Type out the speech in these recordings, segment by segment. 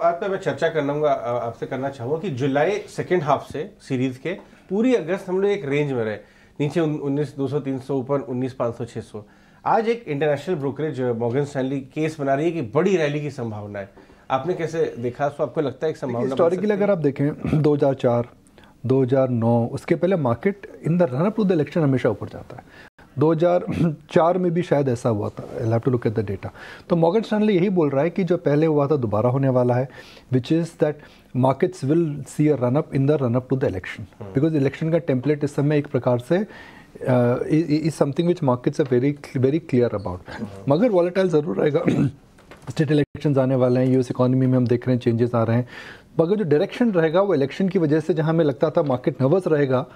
बात पर मैं चर्चा करना आपसे करना चाहूँगा कि जुलाई सेकेंड हाफ से सीरीज के पूरी अगस्त हम लोग एक रेंज में रहे नीचे उन्नीस दो सौ तीन सौ ऊपर उन्नीस पाँच सौ छः सौ आज एक international brokerage Morgan Stanley case बना रही है कि बड़ी रैली की संभावना है आपने कैसे देखा सो आपको लगता है एक संभावना हिस्टोरिकली अगर आप देखें 2004 2009 उसके पहले market in the run up to the election हमेशा ऊपर जाता है 2004 में भी शायद ऐसा हुआ था I have to look at the data तो मॉगन स्टैंडली यही बोल रहा है कि जो पहले हुआ था दोबारा होने वाला है which is that markets will see a run up in the up to the election because election का टेम्पलेट इस समय एक प्रकार से is something which markets are very very clear about मगर वॉलेटाइल ज़रूर रहेगा स्टेट इलेक्शन आने वाले हैं यूएस इकोनॉमी में हम देख रहे हैं चेंजेस आ रहे हैं मगर जो डायरेक्शन रहेगा वो इलेक्शन की वजह से जहाँ हमें लगता था मार्केट नर्वस रहेगा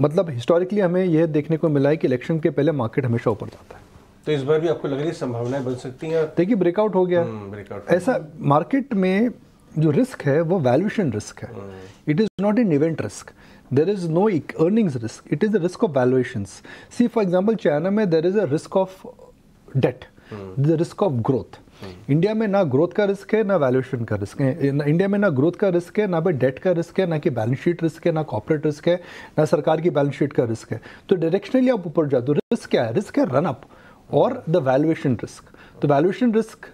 मतलब हिस्टोरिकली हमें यह देखने को मिला है कि इलेक्शन के पहले मार्केट हमेशा ऊपर जाता है तो इस बार भी आपको लग रही है संभावनाएं बन सकती हैं देखिए ब्रेकआउट हो गया ब्रेकआउट हम्म, ऐसा मार्केट में जो रिस्क है वो वैल्यूशन रिस्क है it is not an event risk there is no earnings risk it is the risk of valuation see for example China में there is a risk of debt the risk of growth India में ना growth का risk है ना valuation का risk है India में ना ग्रोथ का रिस्क है ना भाई डेट का रिस्क है ना कि बैलेंस शीट रिस्क है ना कॉपरेट रिस्क है ना सरकार की बैलेंस शीट का रिस्क है तो डायरेक्शनली आप ऊपर जाते हो रिस्क क्या है रिस्क है रनअप और द वैल्यूएशन रिस्क तो valuation risk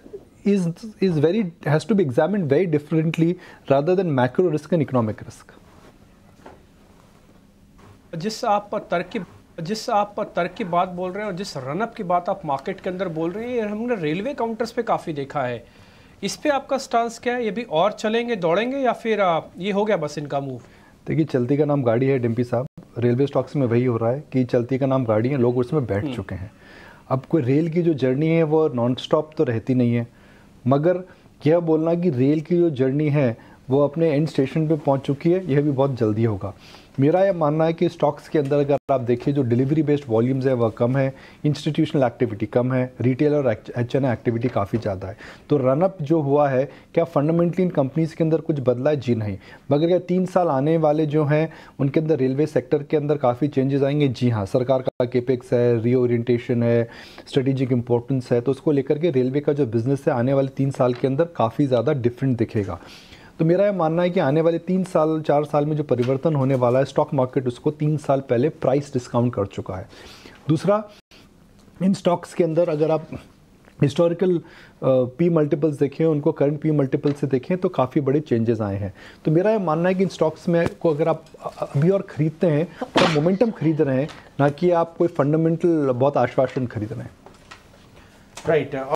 is is very has to be examine very differently rather than macro risk and economic risk जिस आप तर्क की जिस आप तर्क की बात बोल रहे हैं और जिस रनअप की बात आप मार्केट के अंदर बोल रहे हैं ये हमने रेलवे काउंटर्स पे काफ़ी देखा है इस पे आपका स्टांस क्या है ये भी और चलेंगे दौड़ेंगे या फिर ये हो गया बस इनका मूव देखिए चलती का नाम गाड़ी है डिम्पी साहब रेलवे स्टॉक्स में वही हो रहा है कि चलती का नाम गाड़ी है लोग उसमें बैठ हम्म। चुके हैं अब कोई रेल की जो जर्नी है वो नॉन स्टॉप तो रहती नहीं है मगर यह बोलना कि रेल की जो जर्नी है वो अपने एंड स्टेशन पे पहुंच चुकी है यह भी बहुत जल्दी होगा मेरा यह मानना है कि स्टॉक्स के अंदर अगर आप देखिए जो डिलीवरी बेस्ड वॉल्यूम्स है वह कम है इंस्टीट्यूशनल एक्टिविटी कम है रिटेल और एच एन H&M एक्टिविटी काफ़ी ज़्यादा है तो रनअप जो हुआ है क्या फंडामेंटली इन कंपनीज़ के अंदर कुछ बदला है जी नहीं मगर क्या तीन साल आने वाले जो हैं उनके अंदर रेलवे सेक्टर के अंदर काफ़ी चेंजेस आएंगे जी हाँ सरकार का केपेक्स है रीओरियंटेशन है स्ट्रेटेजिक इंपॉर्टेंस है तो उसको लेकर के रेलवे का जो बिज़नेस है आने वाले तीन साल के अंदर काफ़ी ज़्यादा डिफरेंट दिखेगा तो मेरा यह मानना है कि आने वाले तीन साल चार साल में जो परिवर्तन होने वाला है स्टॉक मार्केट उसको तीन साल पहले प्राइस डिस्काउंट कर चुका है दूसरा इन स्टॉक्स के अंदर अगर आप हिस्टोरिकल पी मल्टीपल्स देखें उनको करंट पी मल्टीपल से देखें तो काफ़ी बड़े चेंजेस आए हैं तो मेरा यह मानना है कि इन स्टॉक्स में को अगर आप अभी और ख़रीदते हैं तो मोमेंटम खरीद रहे हैं ना कि आप कोई फंडामेंटल बहुत आश्वासन खरीद रहे हैं राइट right. Uh,